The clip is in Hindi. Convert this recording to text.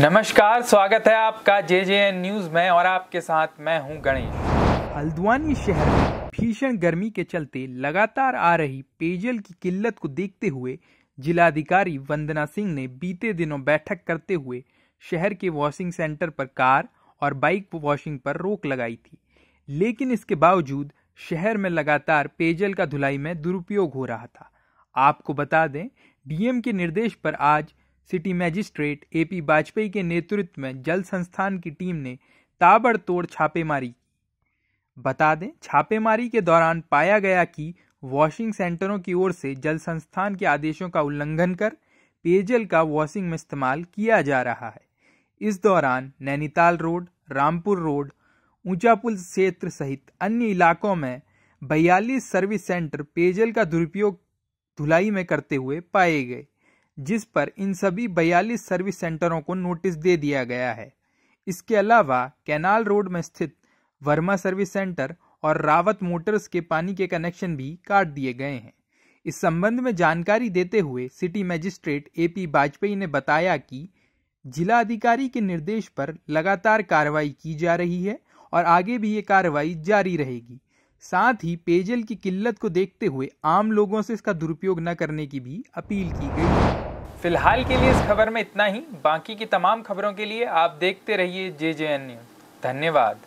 नमस्कार स्वागत है आपका जे जे एन न्यूज में और आपके साथ मैं हूं गणेश हल्द्वानी शहर में भीषण गर्मी के चलते लगातार आ रही पेयजल की किल्लत को देखते हुए जिलाधिकारी वंदना सिंह ने बीते दिनों बैठक करते हुए शहर के वॉशिंग सेंटर पर कार और बाइक वॉशिंग पर रोक लगाई थी लेकिन इसके बावजूद शहर में लगातार पेयजल का धुलाई में दुरुपयोग हो रहा था आपको बता दें डीएम के निर्देश पर आज सिटी मैजिस्ट्रेट एपी वाजपेयी के नेतृत्व में जल संस्थान की टीम ने ताबड़तोड़ छापेमारी की बता दें छापेमारी के दौरान पाया गया कि वॉशिंग सेंटरों की ओर से जल संस्थान के आदेशों का उल्लंघन कर पेयजल का वॉशिंग में इस्तेमाल किया जा रहा है इस दौरान नैनीताल रोड रामपुर रोड ऊंचापुल क्षेत्र सहित अन्य इलाकों में बयालीस सर्विस सेंटर पेयजल का दुरुपयोग धुलाई में करते हुए पाए गए जिस पर इन सभी बयालीस सर्विस सेंटरों को नोटिस दे दिया गया है इसके अलावा कैनाल रोड में स्थित वर्मा सर्विस सेंटर और रावत मोटर्स के पानी के कनेक्शन भी काट दिए गए हैं इस संबंध में जानकारी देते हुए city magistrate A P Vajpayee ने बताया कि जिला अधिकारी के निर्देश पर लगातार कार्रवाई की जा रही है और आगे भी ये कार्रवाई जारी रहेगी साथ ही पेयजल की किल्लत को देखते हुए आम लोगों से इसका दुरुपयोग न करने की भी अपील की गई है फिलहाल के लिए इस खबर में इतना ही बाकी की तमाम खबरों के लिए आप देखते रहिए जे जे एन न्यूज धन्यवाद